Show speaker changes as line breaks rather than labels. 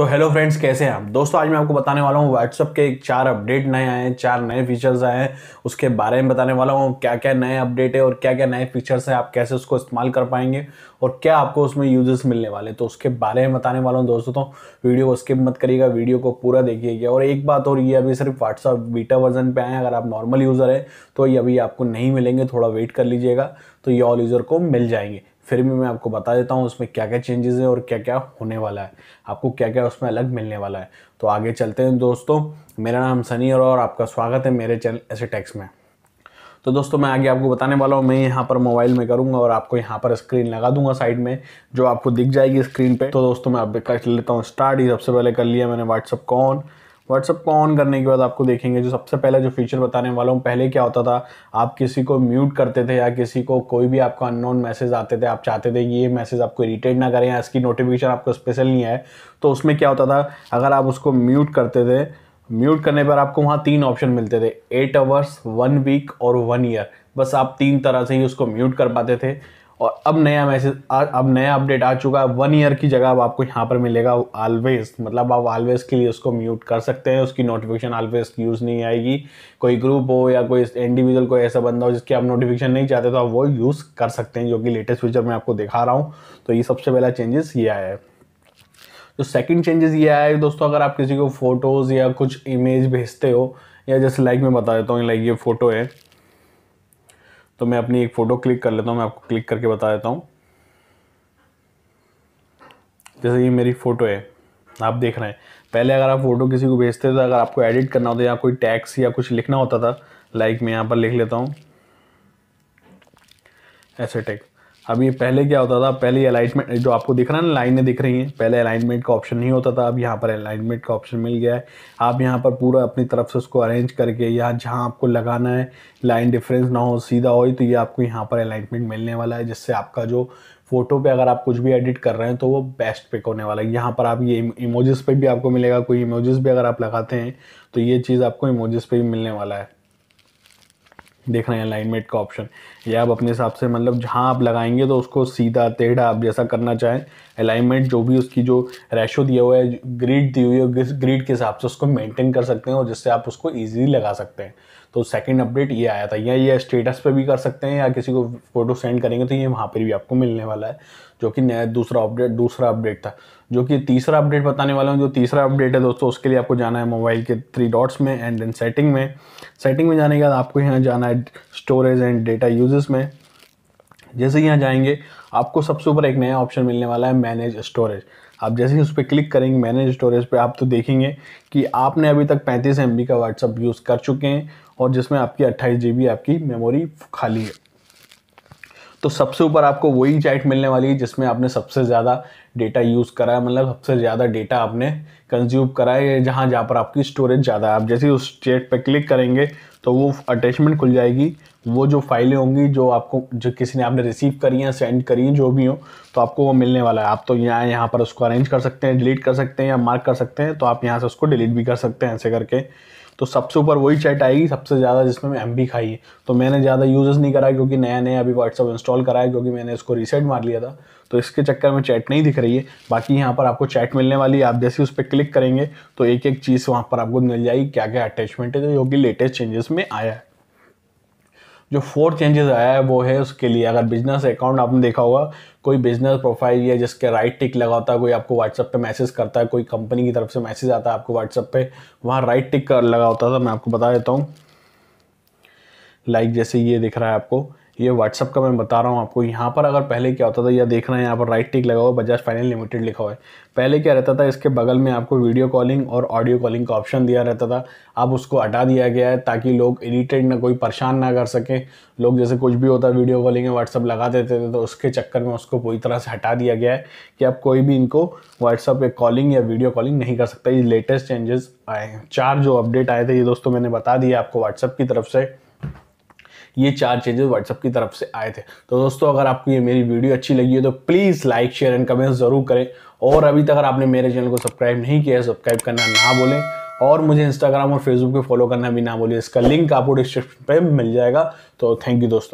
तो hello friends कैसे हैं आप दोस्तों आज मैं आपको बताने वाला हूँ व्हाट्सअप के चार अपडेट नए आए हैं चार नए फीचर्स आए हैं उसके बारे में बताने वाला हूँ क्या क्या नए अपडेट है और क्या क्या नए फीचर्स हैं आप कैसे उसको इस्तेमाल कर पाएंगे और क्या आपको उसमें यूजर्स मिलने वाले तो उसके बारे में बताने वाला हूँ दोस्तों तो वीडियो को स्किप मत करिएगा वीडियो को पूरा देखिएगा और एक बात और ये अभी सिर्फ व्हाट्सअप बीटा वर्जन पर आए अगर आप नॉर्मल यूज़र हैं तो ये अभी आपको नहीं मिलेंगे थोड़ा वेट कर लीजिएगा तो ये ऑल यूज़र को मिल जाएंगे फिर भी मैं आपको बता देता हूँ उसमें क्या क्या चेंजेस है और क्या क्या होने वाला है आपको क्या क्या उसमें अलग मिलने वाला है तो आगे चलते हैं दोस्तों मेरा नाम सनी और आपका स्वागत है मेरे चैनल ऐसे टैक्स में तो दोस्तों मैं आगे आपको बताने वाला हूँ मैं यहाँ पर मोबाइल में करूँगा और आपको यहाँ पर स्क्रीन लगा दूंगा साइड में जो आपको दिख जाएगी स्क्रीन पर तो दोस्तों मैं आप कर लेता हूँ स्टार्ट ही सबसे पहले कर लिया मैंने व्हाट्सअप कौन व्हाट्सअप को ऑन करने के बाद आपको देखेंगे जो सबसे पहले जो फीचर बताने वाला हूँ पहले क्या होता था आप किसी को म्यूट करते थे या किसी को कोई भी आपको अननोन मैसेज आते थे आप चाहते थे ये मैसेज आपको इरीटेट ना करें या इसकी नोटिफिकेशन आपको स्पेशल नहीं आए तो उसमें क्या होता था अगर आप उसको म्यूट करते थे म्यूट करने पर आपको वहाँ तीन ऑप्शन मिलते थे एट आवर्स वन वीक और वन ईयर बस आप तीन तरह से ही उसको म्यूट कर पाते थे और अब नया मैसेज अब नया अपडेट आ चुका है वन ईयर की जगह अब आपको यहाँ पर मिलेगा ऑलवेज मतलब आप ऑलवेज के लिए उसको म्यूट कर सकते हैं उसकी नोटिफिकेशन ऑलवेज यूज़ नहीं आएगी कोई ग्रुप हो या कोई इंडिविजुअल कोई ऐसा बंदा हो जिसकी आप नोटिफिकेशन नहीं चाहते तो आप वो यूज़ कर सकते हैं जो कि लेटेस्ट फीचर मैं आपको दिखा रहा हूँ तो ये सबसे पहला चेंजेस ये आया है तो सेकंड चेंजेस ये आया है दोस्तों अगर आप किसी को फोटोज़ या कुछ इमेज भेजते हो या जैसे लाइक मैं बता देता हूँ लाइक ये फ़ोटो है तो मैं अपनी एक फ़ोटो क्लिक कर लेता हूँ मैं आपको क्लिक करके बता देता हूँ जैसे ये मेरी फ़ोटो है आप देख रहे हैं पहले अगर आप फ़ोटो किसी को भेजते थे तो अगर आपको एडिट करना होता या कोई टैक्स या कुछ लिखना होता था लाइक मैं यहाँ पर लिख लेता हूँ ऐसे टैक्स अब ये पहले क्या होता था पहले अलाइनमेंट जो आपको दिख रहा है ना लाइनें दिख रही हैं पहले अलाइनमेंट का ऑप्शन नहीं होता था अब यहाँ पर अलाइनमेंट का ऑप्शन मिल गया है आप यहाँ पर पूरा अपनी तरफ से उसको अरेंज करके या जहाँ आपको लगाना है लाइन डिफरेंस ना हो सीधा हो तो ये आपको यहाँ पर अलाइनमेंट मिलने वाला है जिससे आपका जो फ़ोटो पे अगर आप कुछ भी एडिट कर रहे हैं तो वो बेस्ट पिक होने वाला है यहाँ पर आप ये इमोजेस पे भी आपको मिलेगा कोई इमोजेस भी अगर आप लगाते हैं तो ये चीज़ आपको इमोजेस पे भी मिलने वाला है देख रहे हैं अलाइनमेंट का ऑप्शन या आप अपने हिसाब से मतलब जहाँ आप लगाएंगे तो उसको सीधा टेढ़ा आप जैसा करना चाहें अलाइनमेंट जो भी उसकी जो रेशो दिया हुआ है ग्रीड दी हुई है ग्रीड के हिसाब से उसको मेंटेन कर सकते हैं और जिससे आप उसको ईजीली लगा सकते हैं तो सेकंड अपडेट ये आया था या ये स्टेटस पे भी कर सकते हैं या किसी को फोटो सेंड करेंगे तो ये वहाँ पर भी आपको मिलने वाला है जो कि नया दूसरा अपडेट दूसरा अपडेट था जो कि तीसरा अपडेट बताने वाला हूँ जो तीसरा अपडेट है दोस्तों उसके लिए आपको जाना है मोबाइल के थ्री डॉट्स में एंड देन सेटिंग में सेटिंग में जाने के बाद आपको यहाँ जाना है स्टोरेज एंड डेटा यूजेस में जैसे यहाँ जाएंगे आपको सबसे ऊपर एक नया ऑप्शन मिलने वाला है मैनेज स्टोरेज आप जैसे ही उस पर क्लिक करेंगे मैनेज स्टोरेज पे आप तो देखेंगे कि आपने अभी तक 35 एम का व्हाट्सअप यूज़ कर चुके हैं और जिसमें आपकी अट्ठाईस जी आपकी मेमोरी खाली है तो सबसे ऊपर आपको वही चैट मिलने वाली है जिसमें आपने सबसे ज़्यादा डेटा यूज़ करा है मतलब सबसे ज़्यादा डेटा आपने कंज्यूम करा है जहाँ जहाँ पर आपकी स्टोरेज ज़्यादा है आप जैसे उस चेट पर क्लिक करेंगे तो वो अटैचमेंट खुल जाएगी वो जो फाइलें होंगी जो आपको जो किसी ने आपने रिसीव करी हैं सेंड करी हैं जो भी हो तो आपको वो मिलने वाला है आप तो यहाँ यहाँ पर उसको अरेंज कर सकते हैं डिलीट कर सकते हैं या मार्क कर सकते हैं तो आप यहाँ से उसको डिलीट भी कर सकते हैं ऐसे करके तो सबसे ऊपर वही चैट आएगी सबसे ज़्यादा जिसमें मैं एम बी खाई है तो मैंने ज़्यादा यूज़ नहीं करा क्योंकि नया नया अभी व्हाट्सअप इंस्टॉल करा है क्योंकि मैंने इसको रीसेट मार लिया था तो इसके चक्कर में चैट नहीं दिख रही है बाकी यहाँ पर आपको चैट मिलने वाली है आप जैसे उस पर क्लिक करेंगे तो एक एक चीज़ वहाँ पर आपको मिल जाएगी क्या क्या अटैचमेंट है जो कि लेटेस्ट चेंजेस में आया है जो फोर्थ चेंजेस आया है वो है उसके लिए अगर बिजनेस अकाउंट आपने देखा होगा कोई बिजनेस प्रोफाइल या जिसके राइट टिक लगा होता है कोई आपको व्हाट्सअप पे मैसेज करता है कोई कंपनी की तरफ से मैसेज आता है आपको व्हाट्सअप पे वहाँ राइट टिक लगा होता था मैं आपको बता देता हूँ लाइक like जैसे ये दिख रहा है आपको ये व्हाट्सअप का मैं बता रहा हूँ आपको यहाँ पर अगर पहले क्या होता था या देख रहे हैं यहाँ पर राइट टिक लगा हुआ बजाज फाइनेंस लिमिटेड लिखा हुआ है पहले क्या रहता था इसके बगल में आपको वीडियो कॉलिंग और ऑडियो कॉलिंग का ऑप्शन दिया रहता था अब उसको हटा दिया गया है ताकि लोग इरीटेड ना कोई परेशान ना कर सकें लोग जैसे कुछ भी होता वीडियो कॉलिंग या व्हाट्सअप लगा देते थे तो उसके चक्कर में उसको पूरी तरह से हटा दिया गया है कि आप कोई भी इनको व्हाट्सअप या कॉलिंग या वीडियो कॉलिंग नहीं कर सकता ये लेटेस्ट चेंजेस आए हैं चार जो अपडेट आए थे ये दोस्तों मैंने बता दिया आपको व्हाट्सअप की तरफ से ये चार चेंजेस व्हाट्सअप की तरफ से आए थे तो दोस्तों अगर आपको ये मेरी वीडियो अच्छी लगी है तो please like share and comment ज़रूर करें और अभी तक अगर आपने मेरे चैनल को सब्सक्राइब नहीं किया है सब्सक्राइब करना ना बोलें और मुझे इंस्टाग्राम और फेसबुक पे फॉलो करना भी ना बोलें इसका लिंक आपको डिस्क्रिप्शन पे मिल जाएगा तो थैंक यू दोस्तों